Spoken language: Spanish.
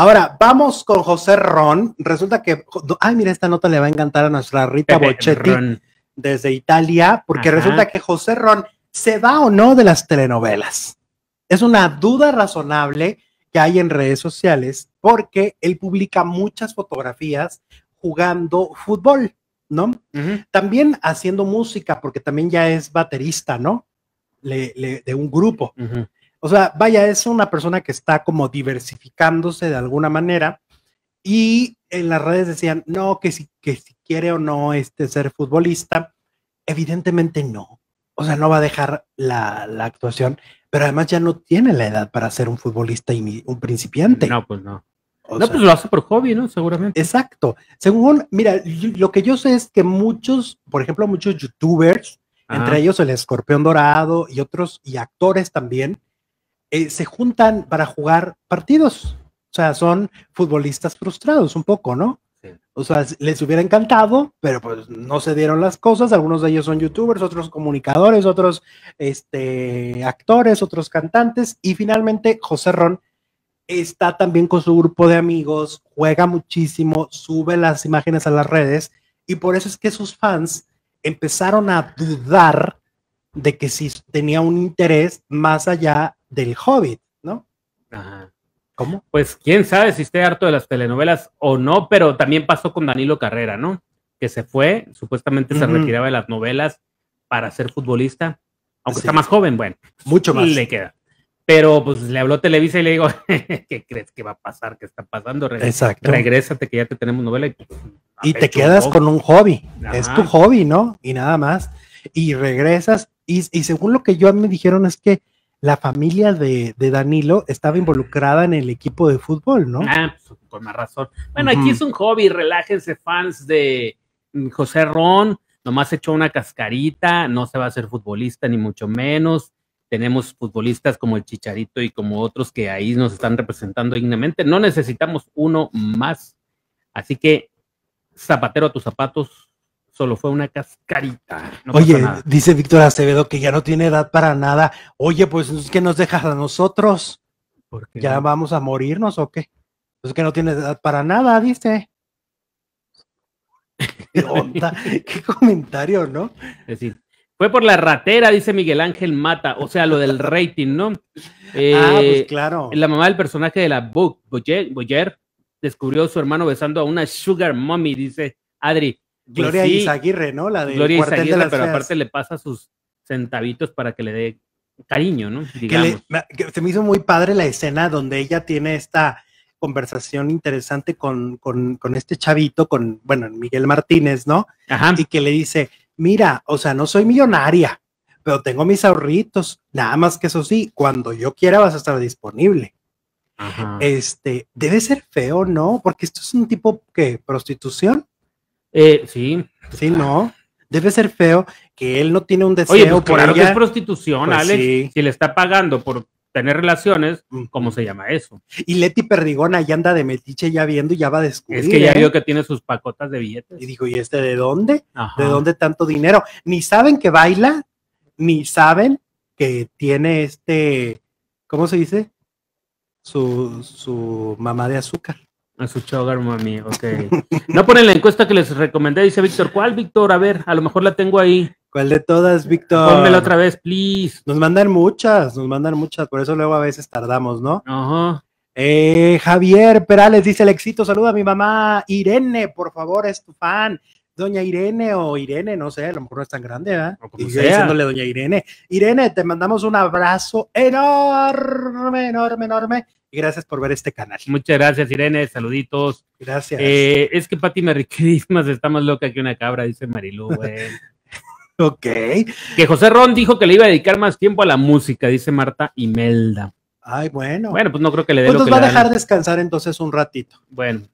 Ahora, vamos con José Ron. Resulta que, ay, mira, esta nota le va a encantar a nuestra Rita Bocchetti desde Italia, porque resulta que José Ron se va o no de las telenovelas. Es una duda razonable que hay en redes sociales porque él publica muchas fotografías jugando fútbol, ¿no? También haciendo música, porque también ya es baterista, ¿no? de un grupo. Ajá. O sea, vaya, es una persona que está como diversificándose de alguna manera y en las redes decían, no, que si, que quiere o no este ser futbolista, evidentemente no. O sea, no va a dejar la, actuación, pero además ya no tiene la edad para ser un futbolista y un principiante. No, pues no. no, pues lo hace por hobby, ¿no? Seguramente. Exacto. Según, mira, lo que yo sé es que muchos, por ejemplo, muchos youtubers, entre ellos el escorpión dorado y otros, y actores también, eh, se juntan para jugar partidos. O sea, son futbolistas frustrados un poco, ¿no? O sea, les hubiera encantado, pero pues no se dieron las cosas. Algunos de ellos son youtubers, otros comunicadores, otros este, actores, otros cantantes. Y finalmente, José Ron está también con su grupo de amigos, juega muchísimo, sube las imágenes a las redes. Y por eso es que sus fans empezaron a dudar de que si tenía un interés más allá del Hobbit, ¿no? Ajá. ¿Cómo? Pues quién sabe si esté harto de las telenovelas o no, pero también pasó con Danilo Carrera, ¿no? Que se fue, supuestamente se retiraba de las novelas para ser futbolista, aunque está más joven, bueno. Mucho más. Le queda. Pero pues le habló Televisa y le digo, ¿qué crees que va a pasar? ¿Qué está pasando? Exacto. Regrésate que ya te tenemos novela. Y, pues, te quedas con un hobby. Es tu hobby, ¿no? Y nada más. Y regresas. Y, y según lo que yo me dijeron es que la familia de, Danilo estaba involucrada en el equipo de fútbol, ¿no? Ah, pues, con más razón. Bueno, aquí es un hobby, relájense, fans de mm, José Ron, nomás echó una cascarita, no se va a ser futbolista, ni mucho menos. Tenemos futbolistas como el Chicharito y como otros que ahí nos están representando dignamente. No necesitamos uno más. Así que zapatero a tus zapatos, solo fue una cascarita. Oye, dice Víctor Acevedo que ya no tiene edad para nada. Oye, pues es que nos dejas a nosotros. porque ¿Ya vamos a morirnos o qué? Pues que no tiene edad para nada, dice. ¿Qué onda? ¿Qué comentario, no? Es decir, fue por la ratera, dice Miguel Ángel Mata, o sea, lo del rating, ¿no? ah, pues eh, claro. La mamá del personaje de la Book, Boyer, Boyer, descubrió a su hermano besando a una Sugar Mommy, dice Adri. Pues Gloria pues ¿no? La de Gloria Izaguirre, pero aparte le pasa sus centavitos para que le dé cariño, ¿no? se me hizo muy padre la escena donde ella tiene esta conversación interesante con, con, con este chavito, con, bueno, Miguel Martínez, ¿no? Ajá. Y que le dice, mira, o sea, no soy millonaria, pero tengo mis ahorritos, nada más que eso sí, cuando yo quiera vas a estar disponible. Ajá. Este, debe ser feo, ¿no? Porque esto es un tipo que prostitución. Eh, sí. Sí, no. Debe ser feo que él no tiene un deseo. Pues, Oye, por algo que es prostitución, pues Alex. Si le está pagando por tener relaciones, ¿cómo se llama eso? Y Leti Perdigona ya anda de metiche ya viendo y ya va a descubrir. Es que ya ¿eh? vio que tiene sus pacotas de billetes. Y dijo, ¿y este de dónde? ¿De dónde tanto dinero? Ni saben que baila, ni saben que tiene este, ¿cómo se dice? su mamá de azúcar. A su chogar, mami, ok. No ponen la encuesta que les recomendé, dice Víctor. ¿Cuál, Víctor? A ver, a lo mejor la tengo ahí. ¿Cuál de todas, Víctor? Pónmela otra vez, please. Nos mandan muchas, nos mandan muchas, por eso luego a veces tardamos, ¿no? Ajá. Eh, Javier Perales dice el éxito, saluda a mi mamá. Irene, por favor, es tu fan. Doña Irene o Irene, no sé, a lo mejor no es tan grande, ¿verdad? Como Y sea, diciéndole Doña Irene, Irene, te mandamos un abrazo enorme, enorme, enorme. Y gracias por ver este canal. Muchas gracias, Irene. Saluditos. Gracias. Eh, es que Pati Merry Christmas está más loca que una cabra, dice Marilu, ok. Que José Ron dijo que le iba a dedicar más tiempo a la música, dice Marta Imelda. Ay, bueno. Bueno, pues no creo que le dé pues nos va a dejar descansar entonces un ratito. Bueno,